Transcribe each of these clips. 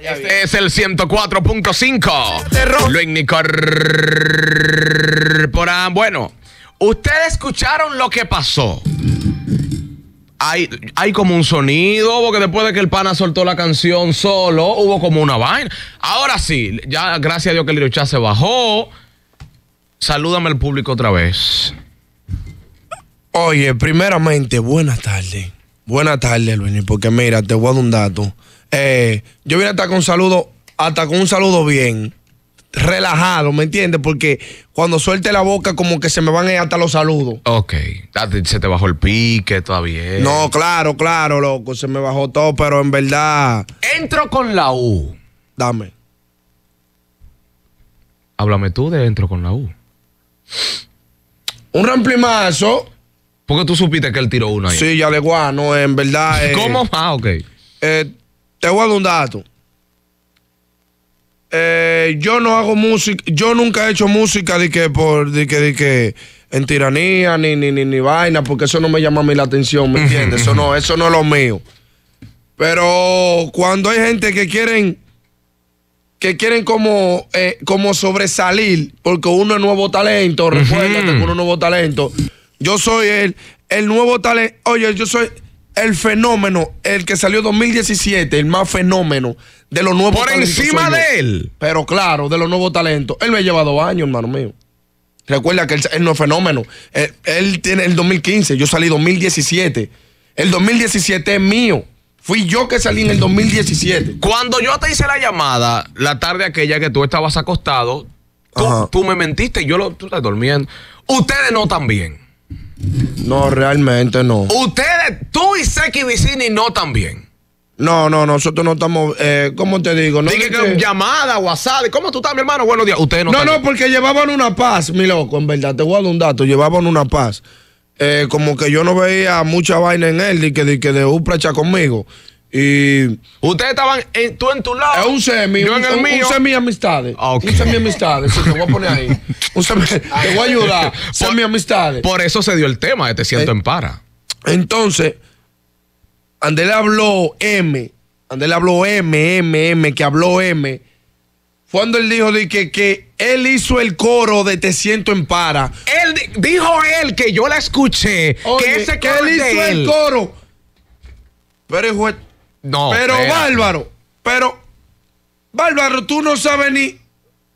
Este, este es el 104.5. Luis Nicor. Bueno, ustedes escucharon lo que pasó. Hay, hay como un sonido, porque después de que el pana soltó la canción solo, hubo como una vaina. Ahora sí, ya gracias a Dios que el Liruchá se bajó. Salúdame al público otra vez. Oye, primeramente, buenas tardes. Buenas tardes, Luis, porque mira, te voy a dar un dato. Eh, yo vine hasta con un saludo, hasta con un saludo bien, relajado, ¿me entiendes? Porque cuando suelte la boca, como que se me van hasta los saludos. Ok, ah, se te bajó el pique todavía. No, claro, claro, loco, se me bajó todo, pero en verdad. Entro con la U. Dame. Háblame tú de entro con la U. Un ramplimazo. Porque tú supiste que él tiró uno ahí. Sí, ya le guano, en verdad. ¿Cómo? Ah, ok. Eh, te voy a dar un dato. Eh, yo no hago música, yo nunca he hecho música de que por, de que, de que en tiranía, ni, ni, vaina, porque eso no me llama a mí la atención, ¿me entiendes? eso no, eso no es lo mío. Pero cuando hay gente que quieren, que quieren como, eh, como sobresalir, porque uno es nuevo talento, recuérdate uno es nuevo talento. Yo soy el, el nuevo talento, oye, yo soy el fenómeno, el que salió 2017, el más fenómeno de los nuevos talentos. Por encima de él. Pero claro, de los nuevos talentos. Él me ha llevado años, hermano mío. Recuerda que él, no es fenómeno. Él, tiene el 2015, yo salí 2017. El 2017 es mío. Fui yo que salí en el 2017. Cuando yo te hice la llamada, la tarde aquella que tú estabas acostado, tú, tú me mentiste y yo lo, tú estás durmiendo. Ustedes no también. No, realmente no. Ustedes, tú y Seki Vicini no también. No, no, nosotros no estamos, eh, ¿cómo te digo? No que, llamada, WhatsApp, ¿cómo tú estás, mi hermano? Buenos días, ustedes no No, no, porque llevaban una paz, mi loco, en verdad, te voy a dar un dato, llevaban una paz. Eh, como que yo no veía mucha vaina en él, y que, de, que de Upra echa conmigo. Y ustedes estaban tú en tu lado. Es un semi, yo un, en el mío. Ah, un semi amistades. Un semi amistades, te voy a poner ahí. Un te voy a ayudar. Por, semi amistades. Por eso se dio el tema de te siento eh, en para. Entonces, Andele habló M. Andele habló M, M, M, que habló M. Cuando él dijo de que, que él hizo el coro de Te siento en para. Él dijo él que yo la escuché. que ese que él hizo el coro. Pero hijo pero bárbaro, pero bárbaro, tú no sabes ni,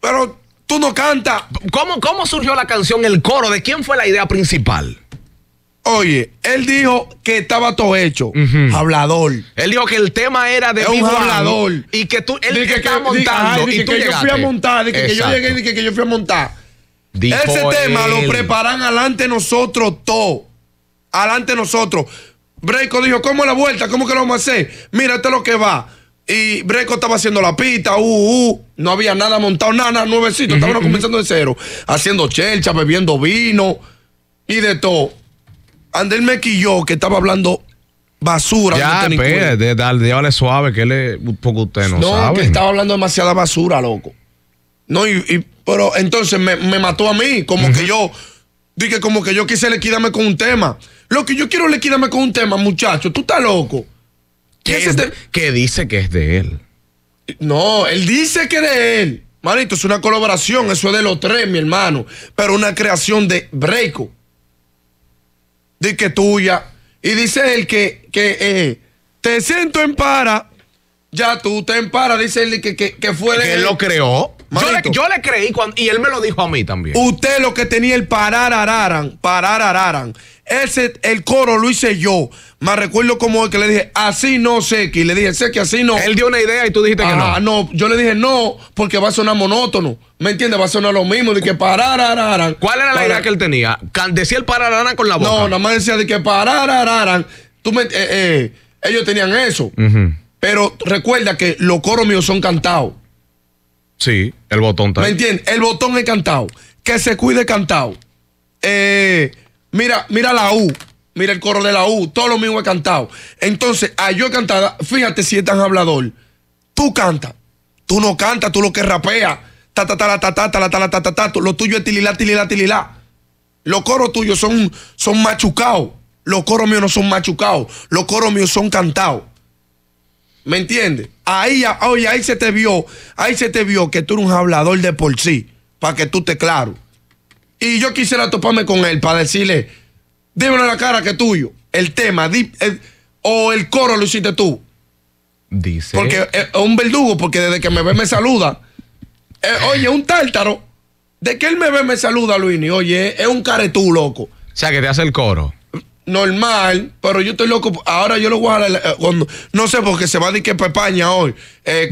pero tú no cantas. ¿Cómo, ¿Cómo surgió la canción El Coro? ¿De quién fue la idea principal? Oye, él dijo que estaba todo hecho. Hablador. Él dijo que el tema era de un hablador. Y que tú, él que, y tú que yo fui a montar, dije que yo llegué, dije que yo fui a montar. Ese tema lo preparan adelante nosotros todo. Adelante nosotros. Breco dijo, ¿cómo es la vuelta? ¿Cómo que lo vamos a hacer? Mira, esto es lo que va. Y Breco estaba haciendo la pita uh, uh, no había nada montado, nada, nada nuevecito, Estaba comenzando de cero, haciendo chelcha, bebiendo vino y de todo. Andel me quilló que estaba hablando basura. Ya, espérate, pues, dale, suave, que él es un poco usted no, no que estaba hablando demasiada basura, loco. No, y, pero entonces me, mató a mí, como que yo, dije como que yo quise liquidarme con un tema. Lo que yo quiero le quítame con un tema, muchacho. Tú estás loco. Este ¿Qué, dice que es de él? No, él dice que es de él. Manito, es una colaboración, eso es de los tres, mi hermano. Pero una creación de Breco. De que tuya. Y dice él que, que eh, te siento en para. Ya tú te para dice él que, que, fue de él lo creó. Yo le, creí cuando, y él me lo dijo a mí también. Usted lo que tenía el parar araran, parar araran. Ese, el coro lo hice yo. Me recuerdo como que le dije, así no, Seki. Le dije, Seki, así no. Él dio una idea y tú dijiste que no. Ah, no. Yo le dije, no, porque va a sonar monótono. ¿Me entiendes? Va a sonar lo mismo, de que pararan. ¿Cuál era la idea que él tenía? Decía el parar-araran con la boca. No, nada más decía de que parararan. Tú eh, eh, ellos tenían eso. Pero recuerda que los coros míos son cantados. Sí, el botón también. ¿Me entiendes? El botón es cantado. Que se cuide cantado. Eh, mira, mira la U. Mira el coro de la U. Todo lo mismo es cantado. Entonces, ah, yo he cantado, fíjate si es tan hablador. Tú cantas. Tú no cantas, tú lo que rapeas. Ta ta ta ta ta ta ta ta Lo tuyo es tililá, tililá, tililá. Los coros tuyos son, son machucados. Los coros míos no son machucados. Los coros míos son cantados. ¿Me entiendes? Ahí, oye, ahí se te vio, ahí se te vio que tú eres un hablador de por sí, para que tú te claro. Y yo quisiera toparme con él para decirle, dímelo la cara que es tuyo, el tema, o el coro lo hiciste tú. Dice. Porque eh, es un verdugo, porque desde que me ve me saluda. Eh, eh. oye, un tártaro. De que él me ve me saluda, Luini. Oye, es un caretú, loco. O sea, que te hace el coro normal, pero yo estoy loco. Ahora yo lo voy a eh, Cuando, no sé, porque se va a dique para España hoy. Eh,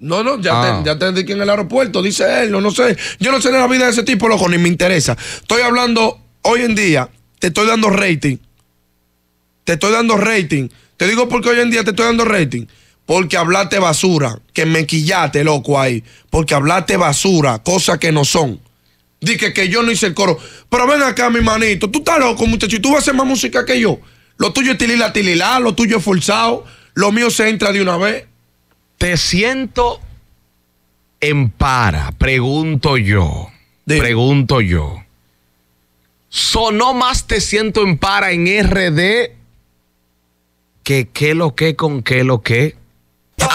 No, no, ya, te, ah. ya te en el aeropuerto, dice él, no, no sé. Yo no sé de la vida de ese tipo, loco, ni me interesa. Estoy hablando hoy en día, te estoy dando rating. Te estoy dando rating. Te digo porque hoy en día te estoy dando rating. Porque hablaste basura, que me quillaste, loco, ahí. Porque hablaste basura, cosas que no son. Dije que yo no hice el coro. Pero ven acá, mi manito. Tú estás loco, muchacho. tú vas a hacer más música que yo. Lo tuyo es tilila, tilila. Lo tuyo es forzado. Lo mío se entra de una vez. Te siento en para, pregunto yo. Pregunto yo. ¿Sonó más Te siento en para en RD que qué lo que con qué lo que?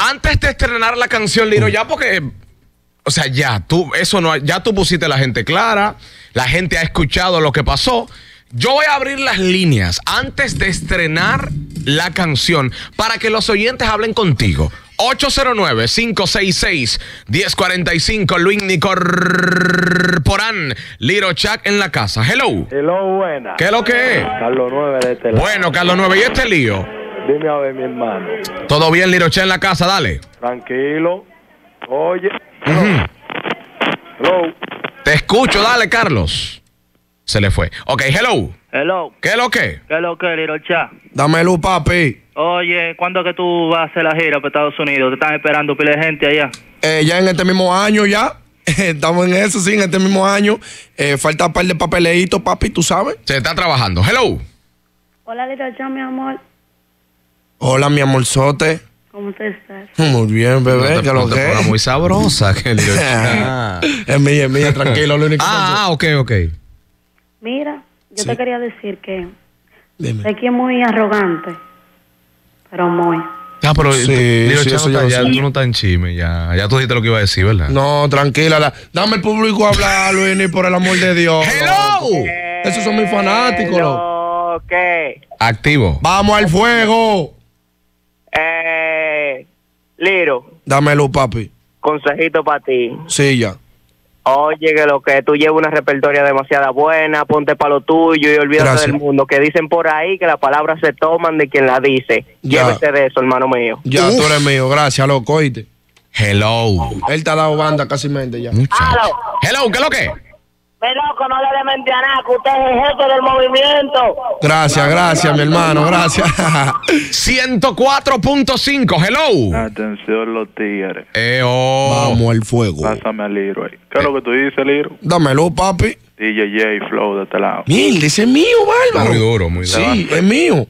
Antes de estrenar la canción, Lino, mm. ya porque o sea, ya tú, eso no, ya tú pusiste la gente clara, la gente ha escuchado lo que pasó. Yo voy a abrir las líneas antes de estrenar la canción para que los oyentes hablen contigo. 809-566-1045, Luis Nicor Porán, Lirochak en la casa. Hello. Hello, buena. ¿Qué es lo que es? Carlos 9 de este Bueno, Carlos 9, ¿y este lío? Dime a ver, mi hermano. ¿Todo bien, Lirochak en la casa? Dale. Tranquilo. Oye. Te escucho, dale, Carlos. Se le fue. Ok, hello. Hello. ¿Qué es lo que? ¿Qué es lo que, Dame luz, papi. Oye, ¿cuándo es que tú vas a hacer la gira para Estados Unidos? ¿Te están esperando pile de gente allá? Eh, ya en este mismo año, ya. Estamos en eso, sí, en este mismo año. Eh, falta un par de papeleitos, papi, tú sabes. Se está trabajando. Hello. Hola, Lirocha, mi amor. Hola, mi amorzote. ¿Cómo te estás? Muy bien, bebé, que lo que es. muy sabrosa, que es mía, es mía, tranquilo, lo único ah, ah, ok, ok. Mira, yo te quería decir que Dime. sé que es muy arrogante, pero muy. Ah, pero sí, eso ya, ya tú no estás en chisme, ya, ya tú dijiste lo que iba a decir, ¿verdad? No, tranquila, dame el público a hablar, Luini, por el amor de Dios. ¡Hello! Esos son mis fanáticos. Hello, ok. Activo. ¡Vamos al fuego! Liro. Dámelo, papi. Consejito para ti. Sí, ya. Oye, que lo que tú llevas una repertoria demasiada buena, ponte para lo tuyo y olvídate del mundo. Que dicen por ahí que las palabras se toman de quien la dice. Ya. de eso, hermano mío. Ya, tú eres mío. Gracias, loco. Oíste. Hello. Él te ha dado banda casi mente ya. Hello. Hello, ¿qué es lo que? Mi loco, no le de a nada, que usted es el jefe del movimiento. Gracias, gracias, mi hermano, gracias. 104.5, hello. Atención, los tigres. Eh, Vamos al fuego. Pásame al libro ahí. ¿Qué es lo que tú dices, libro? Dámelo, papi. DJ Flow de este lado. Mil, ese es mío, bárbaro. Muy duro, muy duro. Sí, es mío.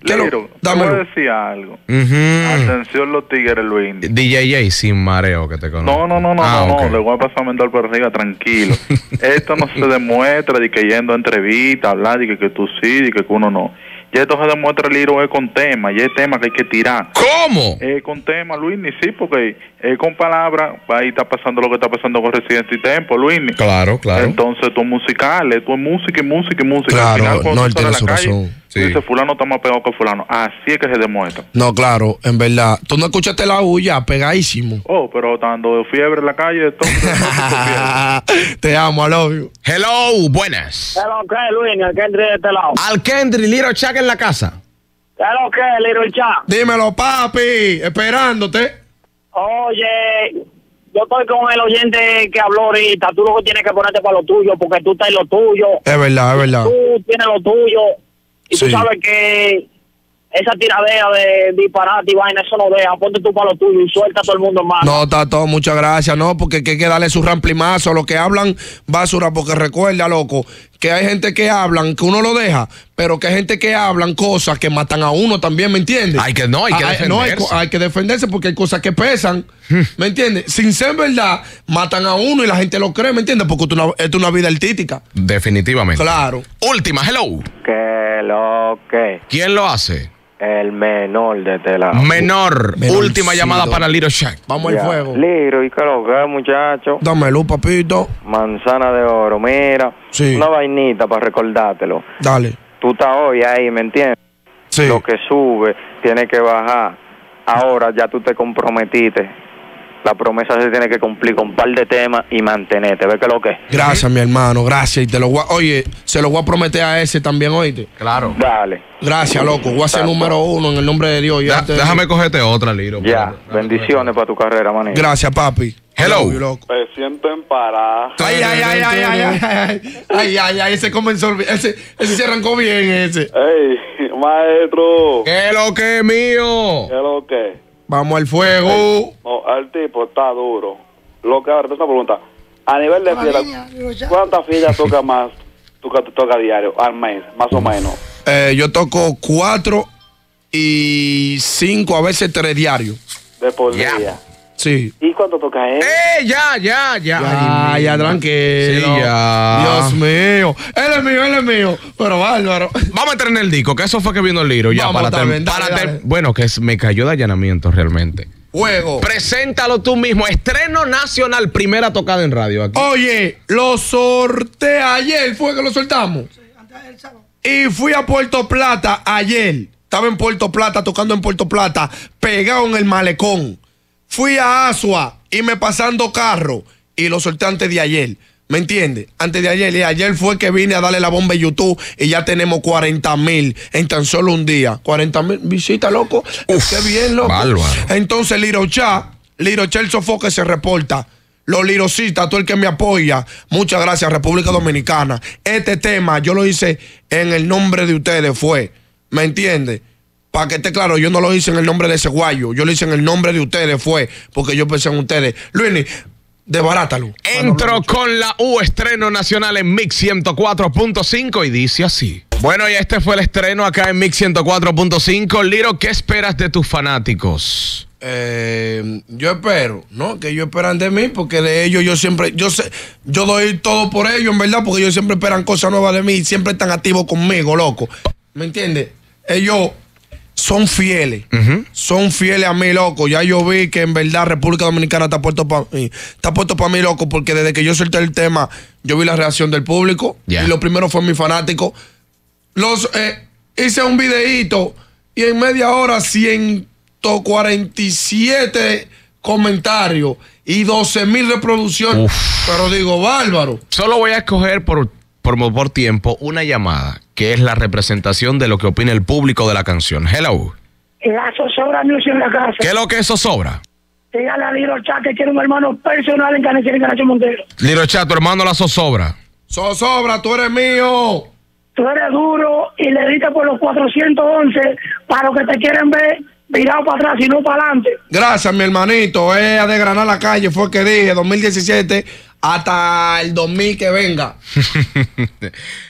Lero, te voy a decir algo. Atención los tigres, Luis. J, sin mareo que te conozco. No, no, no, no, ah, no, Le voy a pasar a mental por arriba, tranquilo. esto no se demuestra de que yendo a entrevistas, hablar de que, tú sí, de que, uno no. y esto se demuestra el es con tema, y es tema que hay que tirar. ¿Cómo? Es con tema, Luis, ni sí, porque Es con palabras, ahí está pasando lo que está pasando con Residente y Tempo, Luis. Claro, claro. Entonces, tú musicales tú música y música y música. Claro, Al final, no, él tiene su razón. Dice fulano está más pegado que fulano. Así es que se demuestra. No, claro, en verdad. Tú no escuchaste la bulla, pegadísimo. Oh, pero estando de fiebre en la calle. Te amo, al obvio. Hello, buenas. Hello, que Luis? Al Kendry de este lado. Al Kendry, Little Chuck en la casa. Hello, que Little Chuck? Dímelo, papi. Esperándote. Oye, yo estoy con el oyente que habló ahorita. Tú lo tienes que ponerte para lo tuyo, porque tú estás en lo tuyo. Es verdad, es verdad. Tú tienes lo tuyo y tú sabes que esa tiradea de disparate y vaina, eso no deja. Ponte tú palo lo tuyo y suelta a todo el mundo más. No, todo muchas gracias. No, porque hay que darle su ramplimazo. Lo que hablan basura, porque recuerda, loco, que hay gente que hablan, que uno lo deja, pero que hay gente que hablan cosas que matan a uno también, ¿me entiendes? Hay que no, hay que ah, defenderse. Hay, que defenderse porque hay cosas que pesan, hmm. ¿me entiendes? Sin ser verdad, matan a uno y la gente lo cree, ¿me entiendes? Porque esto es una vida artística. Definitivamente. Claro. Última, hello. Que lo que. ¿Quién lo hace? El menor de tela. Menor. Última llamada para Little Shack. Vamos al fuego. Liro, ¿y qué lo que, muchacho? Dame luz, papito. Manzana de oro, mira. Sí. Una vainita para recordártelo. Dale. Tú estás hoy ahí, ¿me entiendes? Sí. Lo que sube tiene que bajar. Ahora ya tú te comprometiste la promesa se tiene que cumplir con un par de temas y mantenerte. ¿Ves que lo que Gracias, mi hermano, gracias. Y te lo oye, se lo voy a prometer a ese también, oíste. Claro. Dale. Gracias, loco. Voy a ser número uno en el nombre de Dios. Ya, Déjame cogerte otra, Liro. Ya, bendiciones para tu carrera, manito. Gracias, papi. Hello. Hello. Me siento en parada. Ay, ay, ay, ay, ay, ay, ay, ay, ese comenzó, ese, se arrancó bien, ese. Ey, maestro. ¿Qué lo que mío? ¿Qué lo que? Vamos al fuego. No, oh, el tipo está duro. Lo que ahora, una pregunta. A nivel de fila, ¿cuántas filas toca más? ¿Tú toca diario, al mes, más o menos? Eh, yo toco cuatro y cinco, a veces tres diarios. De por día. ¿Y cuando toca él? ¡Eh! eh ya, ya, ya. Ay, ya, tranquilo. Dios mío. Él es mío, él es mío. Pero bárbaro. Vamos a entrar en el disco, que eso fue que vino el libro Ya, para, terminar. Bueno, que me cayó de allanamiento realmente. Juego. Preséntalo tú mismo. Estreno nacional, primera tocada en radio aquí. Oye, lo sorteé ayer, fue que lo soltamos. Sí, antes del Y fui a Puerto Plata ayer. Estaba en Puerto Plata, tocando en Puerto Plata, pegado en el malecón. Fui a Asua y me pasando carro y lo solté antes de ayer. ¿Me entiendes? Antes de ayer. Y ayer fue que vine a darle la bomba a YouTube y ya tenemos 40 mil en tan solo un día. 40 mil visitas, loco. Uf, Qué bien, loco. Bárbaro. Entonces, Lirocha, Lirocha el sofoque se reporta. Los lirocitas, todo el que me apoya. Muchas gracias, República Dominicana. Este tema yo lo hice en el nombre de ustedes, fue. ¿Me entiendes? para que esté claro, yo no lo hice en el nombre de ese guayo, yo lo hice en el nombre de ustedes, fue, porque yo pensé en ustedes. Luis, desbarátalo. Entro con la U, estreno nacional en Mix 104.5 y dice así. Bueno, y este fue el estreno acá en Mix 104.5. Liro, ¿qué esperas de tus fanáticos? Eh, yo espero, ¿no? Que ellos esperan de mí, porque de ellos yo siempre, yo sé, yo doy todo por ellos, en verdad, porque ellos siempre esperan cosas nuevas de mí y siempre están activos conmigo, loco. ¿Me entiendes? Ellos son fieles. Son fieles a mí, loco. Ya yo vi que en verdad República Dominicana está puesto para mí. Eh, está puesto para mí, loco, porque desde que yo solté el tema, yo vi la reacción del público. Y lo primero fue mi fanático. Los, eh, hice un videíto y en media hora 147 comentarios y 12 mil reproducciones. Pero digo, bárbaro. Solo voy a escoger por, por, por tiempo una llamada que es la representación de lo que opina el público de la canción. Hello. La zozobra Music en la casa. ¿Qué es lo que es zozobra? Dígale a Liro Chat que quiere un hermano personal en Canecina y Canacho Montero. Liro tu hermano la zozobra. Zozobra, tú eres mío. Tú eres duro y le diste por los 411 para los que te quieren ver mirado para atrás y no para adelante. Gracias, mi hermanito. Es eh, a desgranar la calle fue que dije, 2017 hasta el 2000 que venga.